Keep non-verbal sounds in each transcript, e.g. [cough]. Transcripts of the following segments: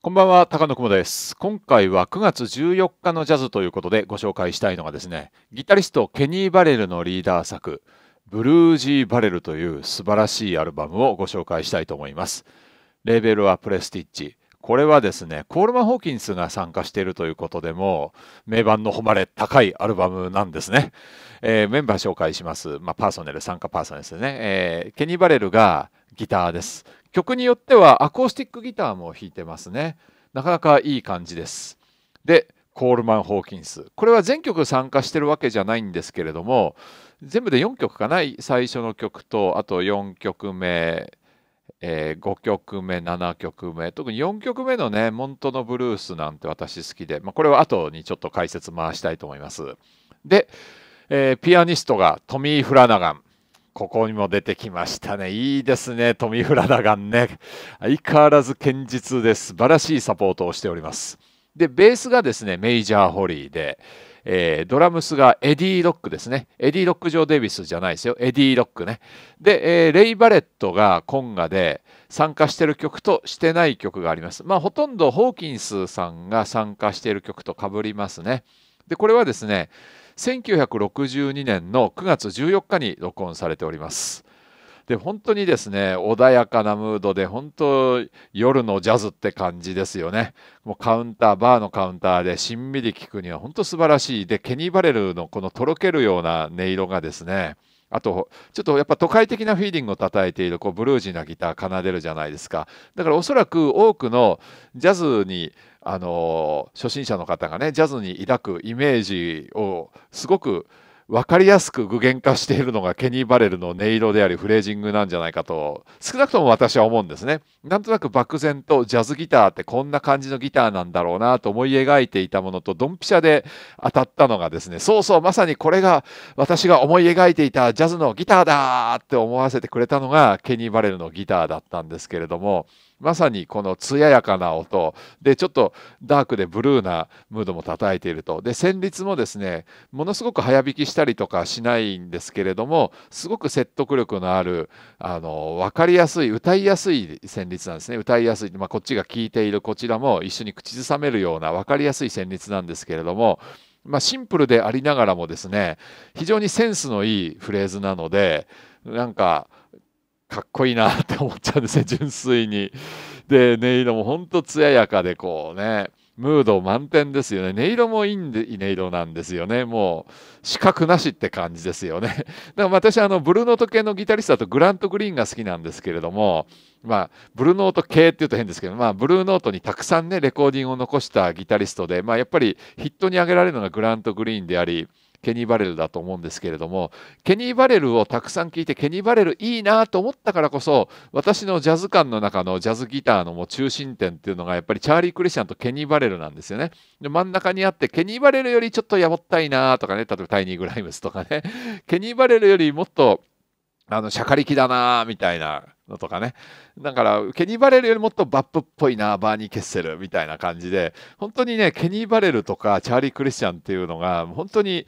こんばんは、高野雲です。今回は9月14日のジャズということでご紹介したいのがですね、ギタリストケニー・バレルのリーダー作、ブルージー・バレルという素晴らしいアルバムをご紹介したいと思います。レーベルはプレスティッチ、これはですね、コールマン・ホーキンスが参加しているということでも、名盤の誉れ高いアルバムなんですね。えー、メンバー紹介します。まあ、パーソネル、参加パーソネルですね。えー、ケニー・バレルがギターです。曲によってはアコースティックギターも弾いてますね。なかなかいい感じです。で、コールマン・ホーキンス。これは全曲参加してるわけじゃないんですけれども、全部で4曲かな、最初の曲と、あと4曲目えー、5曲目7曲目特に4曲目のね「モントのブルース」なんて私好きで、まあ、これは後にちょっと解説回したいと思います。で、えー、ピアニストがトミー・フラナガンここにも出てきましたね。いいですね、トミー・フラナガンね。相変わらず堅実で素晴らしいサポートをしております。で、ベースがですね、メイジャー・ホリーで、えー、ドラムスがエディ・ロックですね。エディ・ロック・ジョー・デイビスじゃないですよ。エディ・ロックね。で、えー、レイ・バレットがコンガで参加してる曲としてない曲があります。まあ、ほとんどホーキンスさんが参加している曲とかぶりますね。で、これはですね、1962年の9月14日に録音されております。で本当にですね穏やかなムードで本当夜のジャズって感じですよねもうカウンターバーのカウンターでしんみり聞くには本当素晴らしいでケニー・バレルのこのとろけるような音色がですねあと、ちょっとやっぱ都会的なフィーリングを叩いているこうブルージーなギター奏でるじゃないですか。だからおそらく多くのジャズに、あの初心者の方がね、ジャズに抱くイメージをすごく分かりやすく具現化しているのがケニー・バレルの音色でありフレージングなんじゃないかと少なくとも私は思うんですね。なんとなく漠然とジャズギターってこんな感じのギターなんだろうなと思い描いていたものとドンピシャで当たったのがですねそうそうまさにこれが私が思い描いていたジャズのギターだって思わせてくれたのがケニー・バレルのギターだったんですけれども。まさにこの艶やかな音でちょっとダークでブルーなムードも叩いているとで旋律もですねものすごく早弾きしてしたりとかしないんですけれどもすごく説得力のあるあの分かりやすい歌いやすい旋律なんですね歌いやすい、まあ、こっちが聴いているこちらも一緒に口ずさめるような分かりやすい旋律なんですけれども。まあ、シンプルでありながらもですね非常にセンスのいいフレーズなのでなんかかっこいいなって思っちゃうんですね純粋に。で音色もほんと艶やかでこうねムード満点ですよね。音色もいいんで、音色なんですよね。もう、資格なしって感じですよね。[laughs] だから私、あの、ブルーノート系のギタリストだとグラント・グリーンが好きなんですけれども、まあ、ブルーノート系って言うと変ですけど、まあ、ブルーノートにたくさんね、レコーディングを残したギタリストで、まあ、やっぱりヒットに挙げられるのがグラント・グリーンであり、ケニー・バレルだと思うんですけれどもケニー・バレルをたくさん聴いてケニー・バレルいいなと思ったからこそ私のジャズ感の中のジャズギターのもう中心点っていうのがやっぱりチャーリー・クリスチャンとケニー・バレルなんですよね。で真ん中にあってケニー・バレルよりちょっとやぼったいなとかね例えばタイニー・グライムスとかねケニー・バレルよりもっとあの、しゃかりキだなみたいなのとかね。だから、ケニー・バレルよりもっとバップっぽいな、バーニー・ケッセルみたいな感じで、本当にね、ケニー・バレルとかチャーリー・クリスチャンっていうのが、本当に、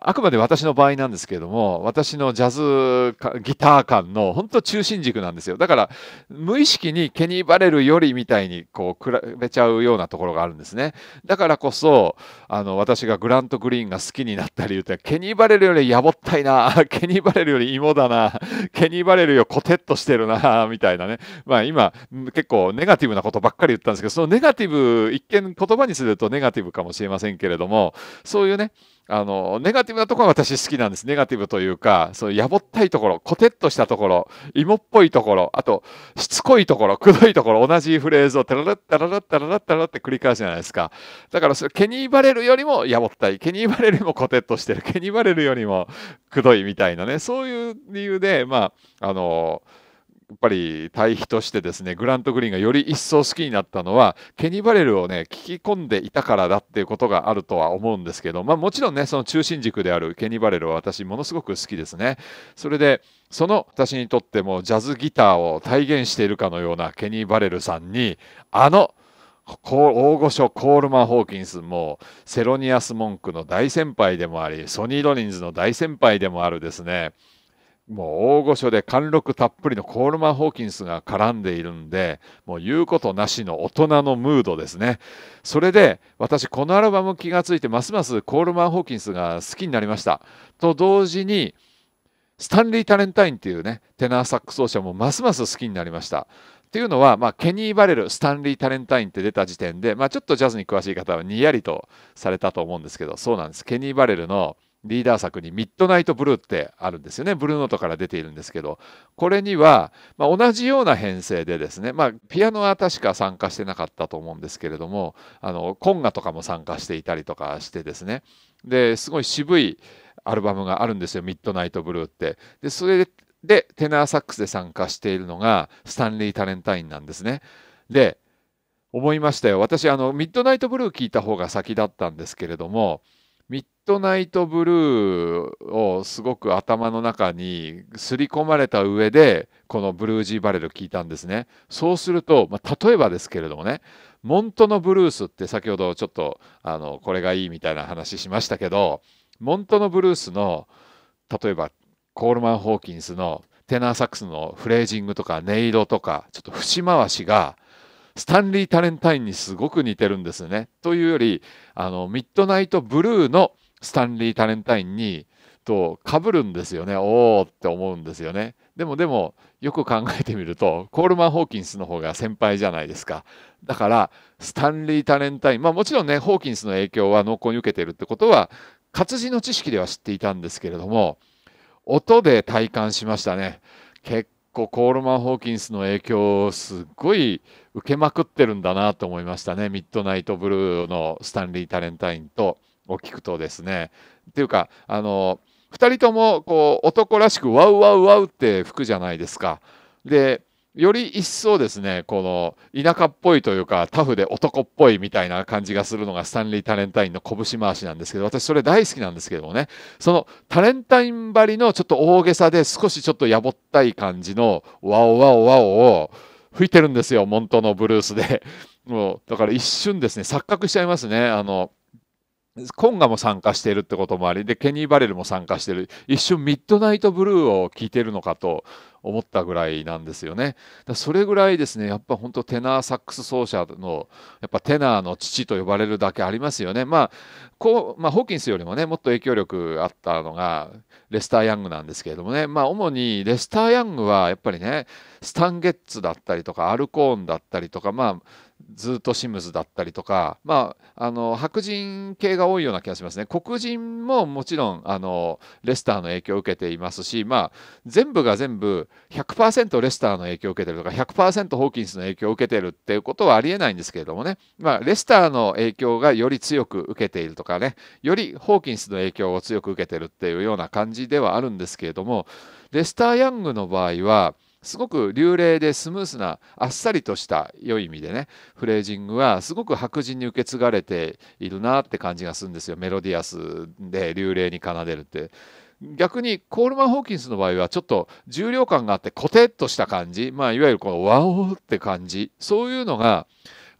あくまで私の場合なんですけれども、私のジャズギター感の本当中心軸なんですよ。だから、無意識にケニー・バレルよりみたいに、こう、比べちゃうようなところがあるんですね。だからこそ、あの、私がグラント・グリーンが好きになった理由って、ケニー・バレルよりやぼったいな、[laughs] ケニー・バレルより芋だな、ケニー・バレルよりコテッとしてるな、みたいなね。まあ今、結構ネガティブなことばっかり言ったんですけど、そのネガティブ、一見言葉にするとネガティブかもしれませんけれども、そういうね、あの、ネガティブなところは私好きなんです。ネガティブというか、そのいうやぼったいところ、こてっとしたところ、芋っぽいところ、あと、しつこいところ、くどいところ、同じフレーズをタララッタララッタララッタラって繰り返すじゃないですか。だからそれ、ケニーバレルよりもやぼったい、ケニーバレルもこてっとしてる、ケニーバレルよりもくどいみたいなね、そういう理由で、まあ、あのーっぱり対比としてですねグラント・グリーンがより一層好きになったのはケニー・バレルをね聞き込んでいたからだっていうことがあるとは思うんですけど、まあ、もちろんねその中心軸であるケニー・バレルは私ものすごく好きですね。それでその私にとってもジャズギターを体現しているかのようなケニー・バレルさんにあの大御所コールマン・ホーキンスもセロニアス・モンクの大先輩でもありソニー・ロリンズの大先輩でもあるですねもう大御所で貫禄たっぷりのコールマン・ホーキンスが絡んでいるんでもう言うことなしの大人のムードですねそれで私このアルバム気がついてますますコールマン・ホーキンスが好きになりましたと同時にスタンリー・タレンタインっていうねテナーサックス奏者もますます好きになりましたっていうのは、まあ、ケニー・バレル、スタンリー・タレンタインって出た時点で、まあ、ちょっとジャズに詳しい方はにやりとされたと思うんですけど、そうなんです。ケニー・バレルのリーダー作に「ミッドナイトブルー」ってあるんですよねブルーノートから出ているんですけどこれには、まあ、同じような編成でですね、まあ、ピアノは確か参加してなかったと思うんですけれどもあのコンガとかも参加していたりとかしてですねですごい渋いアルバムがあるんですよ「ミッドナイトブルー」って。でそれでテナーサックスで参加しているのがスタンリー・タレンタインなんですね。で思いましたよ私あのミッドナイトブルー聞いた方が先だったんですけれどもミッドナイトブルーをすごく頭の中にすり込まれた上でこのブルージーバレル聞いたんですねそうすると、まあ、例えばですけれどもねモントのブルースって先ほどちょっとあのこれがいいみたいな話しましたけどモントのブルースの例えばコールマン・ホーキンスのテナーサックスのフレージングとか音色とかちょっと節回しがスタンリー・タレンタインにすごく似てるんですよね。というよりあのミッドナイト・ブルーのスタンリー・タレンタインにと被るんですよねおおって思うんですよねでもでもよく考えてみるとコールマン・ホーキンスの方が先輩じゃないですかだからスタンリー・タレンタインまあもちろんねホーキンスの影響は濃厚に受けてるってことは活字の知識では知っていたんですけれども音で体感しましたね結構コールマン・ホーキンスの影響をすっごい受けまくってるんだなと思いましたねミッドナイト・ブルーのスタンリー・タレンタインとを聞くとですね。っていうかあの2人ともこう男らしく「ワウワウワウ」って吹くじゃないですか。でより一層ですねこの田舎っぽいというかタフで男っぽいみたいな感じがするのがスタンリー・タレンタインの拳回しなんですけど私それ大好きなんですけどもねそのタレンタインばりのちょっと大げさで少しちょっとやぼったい感じのワオワオワオを吹いてるんですよモントのブルースでもうだから一瞬ですね錯覚しちゃいますねあのコンガも参加しているってこともありでケニー・バレルも参加してる一瞬ミッドナイトブルーを聴いてるのかと思ったぐらいなんですよねだそれぐらいですねやっぱ本当テナーサックス奏者のやっぱテナーの父と呼ばれるだけありますよねまあこう、まあ、ホーキンスよりもねもっと影響力あったのがレスター・ヤングなんですけれどもねまあ主にレスター・ヤングはやっぱりねスタンゲッツだったりとかアルコーンだったりとかまあずっとシムズだったりとか、まあ、あの白人系が多いような気がしますね黒人ももちろんあのレスターの影響を受けていますし、まあ、全部が全部100%レスターの影響を受けてるとか100%ホーキンスの影響を受けてるっていうことはありえないんですけれどもね、まあ、レスターの影響がより強く受けているとかねよりホーキンスの影響を強く受けてるっていうような感じではあるんですけれどもレスター・ヤングの場合はすごく流麗でスムースなあっさりとした良い意味でねフレージングはすごく白人に受け継がれているなって感じがするんですよメロディアスで流麗に奏でるって逆にコールマン・ホーキンスの場合はちょっと重量感があってコテッとした感じ、まあ、いわゆるこのワオって感じそういうのが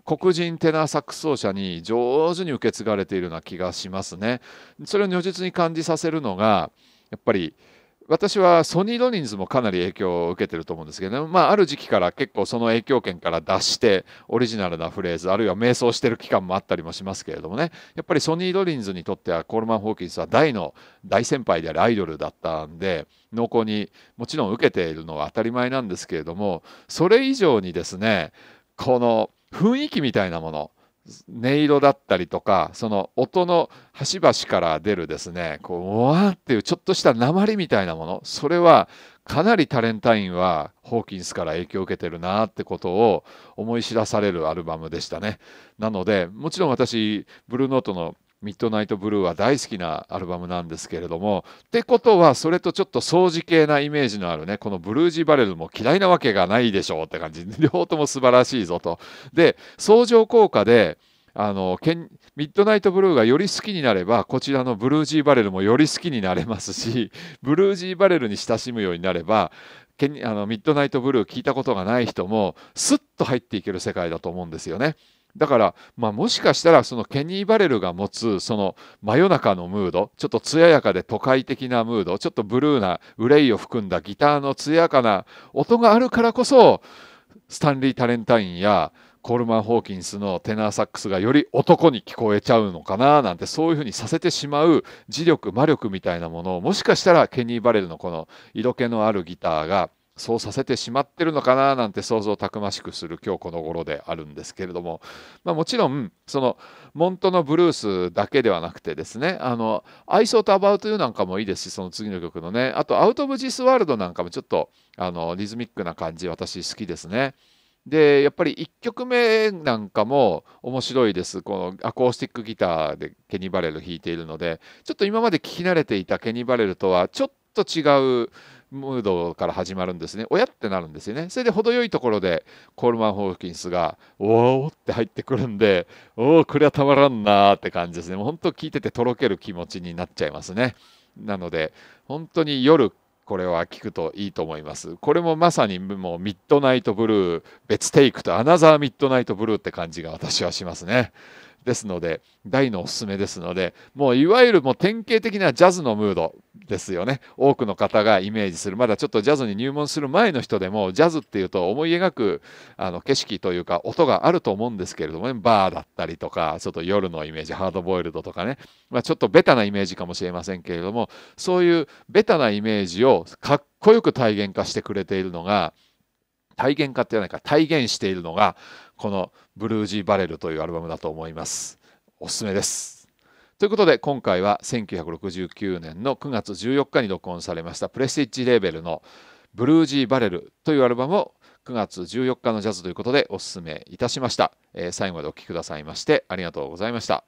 黒人テナーサックス奏者に上手に受け継がれているような気がしますね。それを如実に感じさせるのがやっぱり私はソニー・ロニンズもかなり影響を受けてると思うんですけど、ね、まあ、ある時期から結構その影響圏から脱してオリジナルなフレーズあるいは瞑想してる期間もあったりもしますけれどもねやっぱりソニー・ロリンズにとってはコールマン・ホーキンスは大の大先輩であるアイドルだったんで濃厚にもちろん受けているのは当たり前なんですけれどもそれ以上にですねこの雰囲気みたいなもの音色だったりとかその音の端々から出るですねこうわーっていうちょっとした鉛みたいなものそれはかなりタレンタインはホーキンスから影響を受けてるなってことを思い知らされるアルバムでしたねなのでもちろん私ブルーノートのミッドナイトブルーは大好きなアルバムなんですけれどもってことはそれとちょっと掃除系なイメージのあるねこのブルージーバレルも嫌いなわけがないでしょうって感じ [laughs] 両方とも素晴らしいぞとで相乗効果であのミッドナイトブルーがより好きになればこちらのブルージーバレルもより好きになれますし [laughs] ブルージーバレルに親しむようになればあのミッドナイトブルー聞いたことがない人もスッと入っていける世界だと思うんですよね。だから、まあ、もしかしたらそのケニー・バレルが持つその真夜中のムードちょっと艶やかで都会的なムードちょっとブルーな憂いを含んだギターの艶やかな音があるからこそスタンリー・タレンタインやコールマン・ホーキンスのテナーサックスがより男に聞こえちゃうのかななんてそういうふうにさせてしまう磁力魔力みたいなものをもしかしたらケニー・バレルのこの色気のあるギターがそうさせてしまってるのかななんて想像たくましくする今日この頃であるんですけれども、まあ、もちろんそのモントのブルースだけではなくてですね「あのアイソー t アバウト u ーなんかもいいですしその次の曲のねあと「アウト・オブ・ジス・ワールド」なんかもちょっとあのリズミックな感じ私好きですね。でやっぱり1曲目なんかも面白いですこのアコースティックギターでケニー・バレル弾いているのでちょっと今まで聴き慣れていたケニー・バレルとはちょっと違うムードから始まるんですね。親ってなるんですよね。それで程よいところでコールマン・ホーキンスが、おおって入ってくるんで、おお、これはたまらんなーって感じですね。もう本当聞いててとろける気持ちになっちゃいますね。なので、本当に夜、これは聞くといいと思います。これもまさにもうミッドナイトブルー、別テイクとアナザーミッドナイトブルーって感じが私はしますね。ですので大のおすすめですのでもういわゆるもう典型的なジャズのムードですよね多くの方がイメージするまだちょっとジャズに入門する前の人でもジャズっていうと思い描くあの景色というか音があると思うんですけれどもねバーだったりとかちょっと夜のイメージハードボイルドとかね、まあ、ちょっとベタなイメージかもしれませんけれどもそういうベタなイメージをかっこよく体現化してくれているのが体現化って言わないか体現しているのがこの「ブルージー・バレル」というアルバムだと思います。おすすめです。ということで今回は1969年の9月14日に録音されましたプレスティッジレーベルの「ブルージー・バレル」というアルバムを9月14日のジャズということでおすすめいたしました。えー、最後までお聴きくださいましてありがとうございました。